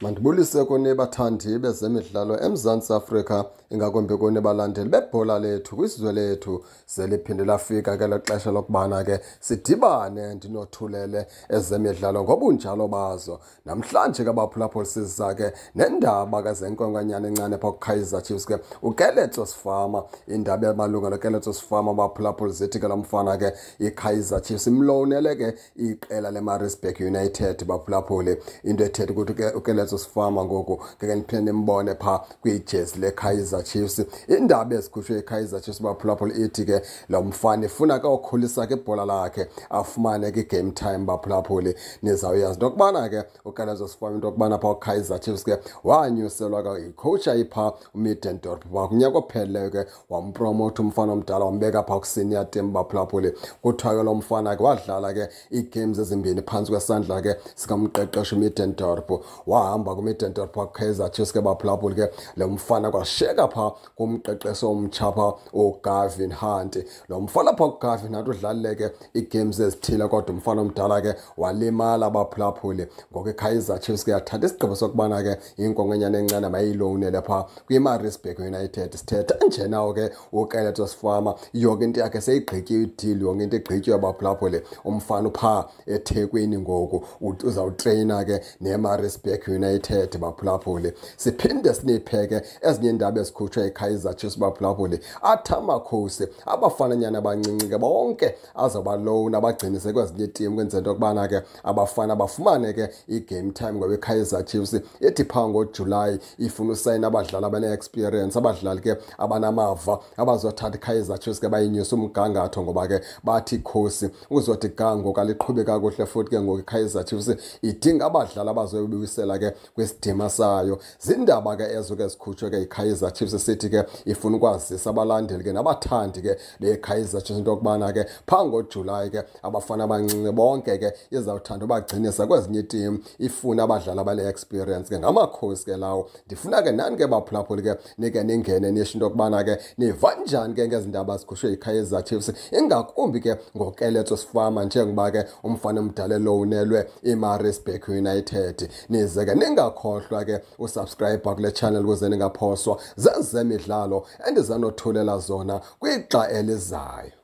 mandibulise kunibathandi bezemidlalo emzantsi afrika ingakumbi kunibalandeli bebhola lethu kwisizwe lethu seliphinde lafika ke lexesha lokubana ke sidibane ndinothulele ezemidlalo ngobunjalo bazo namhlanje ke baphulaphulisisa ke nendaba ke zenkonkanyana encane pha kukaizer chiefs ke ukeletso sifama indaba yamalunga lokeletso sifama baphulaphula zithi ke lomfana ke ikaizer chiefs imlowunele ke iqela lemarisbeck united baphulaphuli into ethethe ukuthi ke uFrancis Farmer ngoku ngeke ndiphinde ndimbone phaa kwijezi lekaizer chiefs indaba ezikhutshwe ikaizer chiefs baphulaphula ithi ke lo mfana ifuna kawukhulisa ke ibhola lakhe afumane ke game time baphulaphuli nizawuyazi into yokubana ke ukalezos farm into yokubana phaa ukaizer chiefs ke wanyuselwa ke yikhowutsha iphaa umidendorp phaa kunyaka ophelileyo ke wampromotha umfana omdala wambeka phaa kwisenior team baphulaphuli kuthiwa ke lo mfana ke wadlala ke iigames ezimbini phantsi kwesandla ke sikamqeqeshi umidendorp wahamba ehamba kumidento park kaizer chiefs ke baphulaphuli ke lo mfana kwashiyeka phaa kumqeqesi omtsha phaa ugarvin hunt lo mfana phaa kugarvin hunt udlalile ke ii ezithile kodwa umfana omdala ke walimala abaphulaphuli ngoku ikaizer chiefs ke yathatha isigqibo sokubana ke inkonkenyana encane mayilowunele phaa kwimarisburg united sithetha njenawo ke ukeletos farmer yonke into yakhe seyigqityiwe idili yonke into igqityiwe abaphulaphuli umfana upha ethekwini ngoku uzawutreyina ke nemarisburg united United baphulaphuli siphinde sinipheke ezinye iindaba ezikhutshwa ekaizer chiefs baphulaphuli athi amakhosi abafananyana abancinci ke bonke azobalowuna abagcinise kwezinye itim kwenzela into yokubana ke abafana bafumane ke i-game time ngoba ikaizer chiefs ithi phaa ngojulayi ifuna usayina abadlali abane-experience abadlali ke abanamava abazothatha ikaizer chiefs ke bayinyisa umgangatho ngoba ke bathi khosi uzothi gango kaliqhubi kakuhle futhi ke ngoku ikaizer chiefs idinga abadlali abazoyibuyiselwa ke kwisidima sayo ziindaba ke ezo ke zikhutshwe ke ikaizer chiefs sithi ke ifuna ukwazisa abalandeli ke nabathandi ke bekaizer chiefs into yokubana ke phaa ngojulayi ke abafana abancinci bonke ke izawuthanda ubagcinisa kwezinye itim ifune abadlali abale experience ke ngamakhosi ke lawo ndifuna ke nani ke baphulaphuli ke nike ningene nisho into yokubana ke niva njani ke ngezi ndaba zikhutshwe ikaizer chiefs ingakumbi ke ngokeletso sifama njengoba ke umfana umdala lowunelwe imaresburg united nize ke ningakhohlwa-ke usubscribe kule channel ukuze ningaphoswa zezemidlalo endizanothulela zona kwixa elizayo